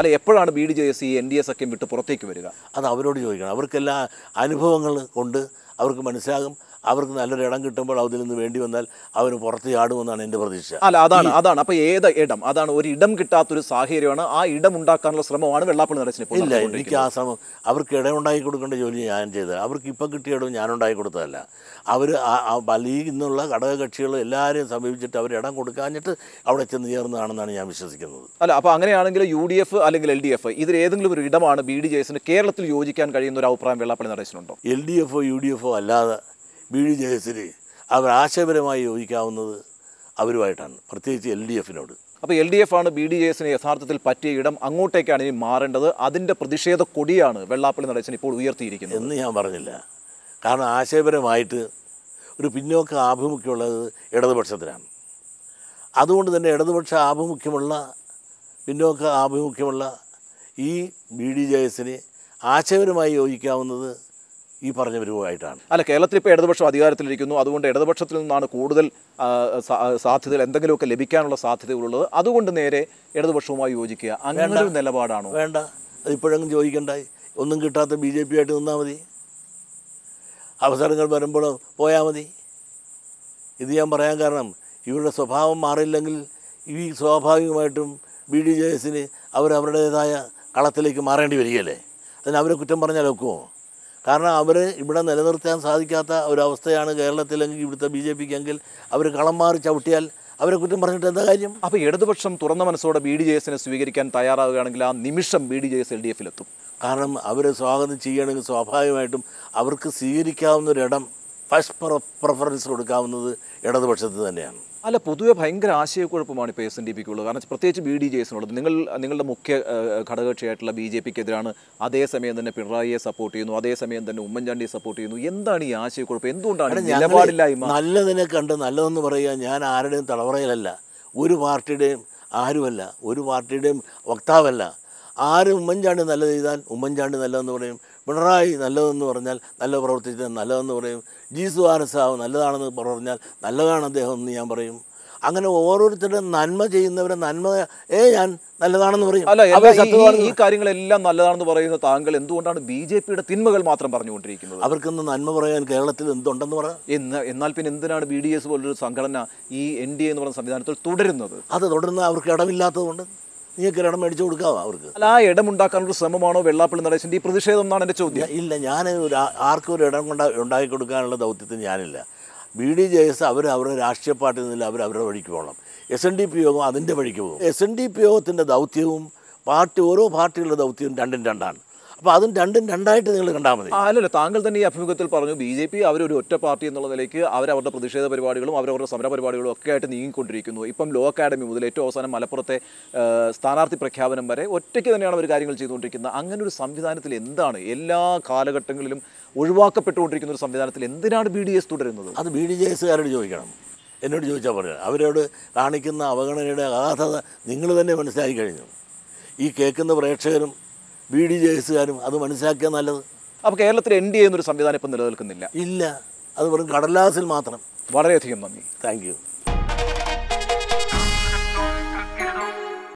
അല്ല എപ്പോഴാണ് B D J S ഈ എൻ ഡി എ സഖ്യം വിട്ട് പുറത്തേക്ക് വരിക അത് അവരോട് ചോദിക്കണം അവർക്കെല്ലാ അനുഭവങ്ങൾ കൊണ്ട് അവർക്ക് മനസ്സിലാകും അവർക്ക് നല്ലൊരു ഇടം കിട്ടുമ്പോൾ അതിൽ നിന്ന് വേണ്ടി വന്നാൽ അവർ പുറത്ത് ചാടുമെന്നാണ് എൻ്റെ പ്രതീക്ഷ അല്ല അതാണ് അതാണ് അപ്പോൾ ഏത് ഇടം അതാണ് ഒരു ഇടം കിട്ടാത്തൊരു സാഹചര്യമാണ് ആ ഇടം ഉണ്ടാക്കാനുള്ള ശ്രമമാണ് വെള്ളാപ്പള്ളി നടേശൻ ഇല്ല എനിക്ക് ആ ശ്രമം അവർക്ക് ഇടം ഉണ്ടാക്കി കൊടുക്കേണ്ട ജോലി ഞാൻ ചെയ്തത് അവർക്ക് ഇപ്പം കിട്ടിയ ഇടം ഞാൻ ഉണ്ടാക്കി കൊടുത്തതല്ല അവർ ലീഗിൽ ഘടക ഘടകകക്ഷികൾ എല്ലാവരെയും സമീപിച്ചിട്ട് അവർ ഇടം കൊടുക്കാഞ്ഞിട്ട് അവിടെ ചെന്ന് ചേർന്നതാണെന്നാണ് ഞാൻ വിശ്വസിക്കുന്നത് അല്ല അപ്പോൾ അങ്ങനെയാണെങ്കിൽ യു ഡി എഫ് അല്ലെങ്കിൽ എൽ ഡി എഫ് ഇതിൽ ഏതെങ്കിലും ഒരു ഇടമാണ് ബി ഡി ജെ എസിന് കേരളത്തിൽ യോജിക്കാൻ കഴിയുന്ന ഒരു അഭിപ്രായം വെള്ളാപ്പള്ളി നടേശനുണ്ടോ എൽ ഡി എഫോ യു ഡി എഫോ അല്ലാതെ ബി ഡി എസിന് അവർ ആശയപരമായി യോജിക്കാവുന്നത് അവരുമായിട്ടാണ് പ്രത്യേകിച്ച് എൽ ഡി എഫിനോട് അപ്പോൾ എൽ ഡി എഫ് ആണ് ബി ഡി എസിന് യഥാർത്ഥത്തിൽ പറ്റിയ ഇടം അങ്ങോട്ടേക്കാണ് ഇനി മാറേണ്ടത് അതിൻ്റെ പ്രതിഷേധ കൊടിയാണ് വെള്ളാപ്പള്ളി നടേശൻ ഇപ്പോൾ ഉയർത്തിയിരിക്കുന്നത് എന്ന് ഞാൻ പറഞ്ഞില്ല കാരണം ആശയപരമായിട്ട് ഒരു പിന്നോക്ക ആഭിമുഖ്യമുള്ളത് ഇടതുപക്ഷത്തിനാണ് അതുകൊണ്ട് തന്നെ ഇടതുപക്ഷ ആഭിമുഖ്യമുള്ള പിന്നോക്ക ആഭിമുഖ്യമുള്ള ഈ ബി ഡി ജെ എസിന് ആശയപരമായി യോജിക്കാവുന്നത് ഈ പറഞ്ഞവരുമായിട്ടാണ് അല്ല കേരളത്തിൽ ഇപ്പോൾ ഇടതുപക്ഷം അധികാരത്തിലിരിക്കുന്നു അതുകൊണ്ട് ഇടതുപക്ഷത്തിൽ നിന്നാണ് കൂടുതൽ സാധ്യതകൾ എന്തെങ്കിലുമൊക്കെ ലഭിക്കാനുള്ള സാധ്യതകളുള്ളത് അതുകൊണ്ട് നേരെ ഇടതുപക്ഷവുമായി യോജിക്കുക അങ്ങനെ ഒരു നിലപാടാണോ വേണ്ട അതിപ്പോഴെങ്കിലും ചോദിക്കണ്ടായി ഒന്നും കിട്ടാത്ത ബി ജെ പി ആയിട്ട് നിന്നാൽ മതി അവസരങ്ങൾ വരുമ്പോൾ പോയാൽ മതി ഇത് ഞാൻ പറയാൻ കാരണം ഇവരുടെ സ്വഭാവം മാറിയില്ലെങ്കിൽ ഈ സ്വാഭാവികമായിട്ടും ബി ഡി ജെ എസിന് അവരവരുടേതായ കളത്തിലേക്ക് മാറേണ്ടി വരികയല്ലേ അതിന് അവരെ കുറ്റം പറഞ്ഞാൽ ഒക്കുമോ കാരണം അവർ ഇവിടെ നിലനിർത്താൻ സാധിക്കാത്ത ഒരവസ്ഥയാണ് കേരളത്തിലെങ്കിൽ ഇവിടുത്തെ ബി ജെ എങ്കിൽ അവർ കളം മാറി ചവിട്ടിയാൽ അവരെ കുറ്റം പറഞ്ഞിട്ട് എന്താ കാര്യം അപ്പോൾ ഇടതുപക്ഷം തുറന്ന മനസ്സോടെ ബി ഡി ജെ എസിനെ സ്വീകരിക്കാൻ തയ്യാറാവുകയാണെങ്കിൽ ആ നിമിഷം B D J S L D എഫിലെത്തും കാരണം അവരെ സ്വാഗതം ചെയ്യണമെങ്കിൽ സ്വാഭാവികമായിട്ടും അവർക്ക് സ്വീകരിക്കാവുന്ന ഫസ്റ്റ് പ്രിഫറൻസ് കൊടുക്കാവുന്നത് ഇടതുപക്ഷത്ത് തന്നെയാണ് അല്ല പൊതുവെ ഭയങ്കര ആശയക്കുഴപ്പമാണ് ഇപ്പോൾ എസ് എൻ ഡി ഉള്ളത് കാരണം പ്രത്യേകിച്ച് ബി ഡി ജെ എസിനുള്ളത് നിങ്ങൾ നിങ്ങളുടെ മുഖ്യ ഘടകകക്ഷിയായിട്ടുള്ള ബി ജെ പിക്കെതിരാണ് അതേസമയം തന്നെ പിണറായിയെ സപ്പോർട്ട് ചെയ്യുന്നു അതേസമയം തന്നെ ഉമ്മൻചാണ്ടിയെ സപ്പോർട്ട് ചെയ്യുന്നു എന്താണ് ഈ ആശയക്കുഴപ്പം എന്തുകൊണ്ടാണ് നിലപാടില്ലായ്മ നല്ലതിനെ കണ്ട് നല്ലതെന്ന് പറയുക ഞാൻ ആരുടെയും തലവറയിലല്ല ഒരു പാർട്ടിയുടെയും ആരുമല്ല ഒരു പാർട്ടിയുടെയും വക്താവല്ല ആരും ഉമ്മൻചാണ്ടി നല്ലത് ചെയ്താൽ ഉമ്മൻചാണ്ടി നല്ലതെന്ന് പറയും പിണറായി നല്ലതെന്ന് പറഞ്ഞാൽ നല്ല പ്രവർത്തിച്ചത് നല്ലതെന്ന് പറയും ജീസു സുഹാനസാവ് നല്ലതാണെന്ന് പറഞ്ഞാൽ നല്ലതാണ് അദ്ദേഹം എന്ന് ഞാൻ പറയും അങ്ങനെ ഓരോരുത്തരുടെ നന്മ ചെയ്യുന്നവരെ നന്മ ഏ ഞാൻ നല്ലതാണെന്ന് പറയും അല്ല ഈ കാര്യങ്ങളെല്ലാം നല്ലതാണെന്ന് പറയുന്ന താങ്കൾ എന്തുകൊണ്ടാണ് ബി ജെ പിയുടെ തിന്മകൾ മാത്രം പറഞ്ഞുകൊണ്ടിരിക്കുന്നത് അവർക്കൊന്ന് നന്മ പറയാൻ കേരളത്തിൽ എന്തുണ്ടെന്ന് പറയാം എന്നാൽ പിന്നെ എന്തിനാണ് ബി ഡി എസ് പോലൊരു സംഘടന ഈ എൻ ഡി എ എന്ന് പറയുന്ന സംവിധാനത്തിൽ തുടരുന്നത് അത് തുടരുന്ന അവർക്ക് ഇടമില്ലാത്തതുകൊണ്ട് നിങ്ങൾക്ക് ഇടം മേടിച്ചു കൊടുക്കാവോ അവർക്ക് അല്ല ആ ഉണ്ടാക്കാനൊരു ശ്രമമാണോ വെള്ളാപ്പള്ളി നടേശൻ്റെ ഈ പ്രതിഷേധം എന്നാണ് എൻ്റെ ചോദ്യം ഇല്ല ഞാൻ ആർക്കും ഒരു ഇടം കൊണ്ട് ഉണ്ടാക്കി കൊടുക്കാനുള്ള ദൗത്യത്തിൽ ഞാനില്ല ബി ഡി ജെ എസ് അവർ അവരുടെ രാഷ്ട്രീയ പാർട്ടിയിൽ നിന്നില്ല അവർ അവരുടെ വഴിക്ക് പോകണം എസ് എൻ ഡി പി യോഗം അതിൻ്റെ വഴിക്ക് പോകും എസ് എൻ ഡി പി യോഗത്തിൻ്റെ ദൗത്യവും പാർട്ടി ഓരോ പാർട്ടികളുടെ ദൗത്യവും രണ്ടും രണ്ടാണ് അപ്പൊ അതും രണ്ടും രണ്ടായിട്ട് നിങ്ങൾ കണ്ടാൽ മതി അല്ലല്ല താങ്കൾ തന്നെ ഈ അഭിമുഖത്തിൽ പറഞ്ഞു ബി ജെ പി അവരൊരു ഒറ്റ പാർട്ടി എന്നുള്ള നിലയ്ക്ക് അവരവരുടെ പ്രതിഷേധ പരിപാടികളും അവരവരുടെ സമര പരിപാടികളും ഒക്കെ ആയിട്ട് നീങ്ങിക്കൊണ്ടിരിക്കുന്നു ഇപ്പം ലോ അക്കാഡമി മുതൽ ഏറ്റവും അവസാനം മലപ്പുറത്തെ സ്ഥാനാർത്ഥി പ്രഖ്യാപനം വരെ ഒറ്റയ്ക്ക് തന്നെയാണ് അവർ കാര്യങ്ങൾ ചെയ്തുകൊണ്ടിരിക്കുന്നത് അങ്ങനെ ഒരു സംവിധാനത്തിൽ എന്താണ് എല്ലാ കാലഘട്ടങ്ങളിലും ഒഴിവാക്കപ്പെട്ടുകൊണ്ടിരിക്കുന്ന ഒരു സംവിധാനത്തിൽ എന്തിനാണ് ബി ഡി എസ് തുടരുന്നത് അത് ബി ഡി ജെ എസ്സുകാരോട് ചോദിക്കണം എന്നോട് ചോദിച്ചാൽ പറയാം അവരോട് കാണിക്കുന്ന അവഗണനയുടെ അഗാധത നിങ്ങൾ തന്നെ മനസ്സിലാക്കി കഴിഞ്ഞു ഈ കേൾക്കുന്ന പ്രേക്ഷകരും ബി ഡി ജെ എസുകാരും അത് മനസ്സിലാക്കിയാൽ നല്ലത് അപ്പോൾ കേരളത്തിൽ എൻ ഡി എന്നൊരു സംവിധാനം ഇപ്പം നിലനിൽക്കുന്നില്ല ഇല്ല അത് വെറും കടലാസിൽ മാത്രം വളരെയധികം നന്ദി താങ്ക്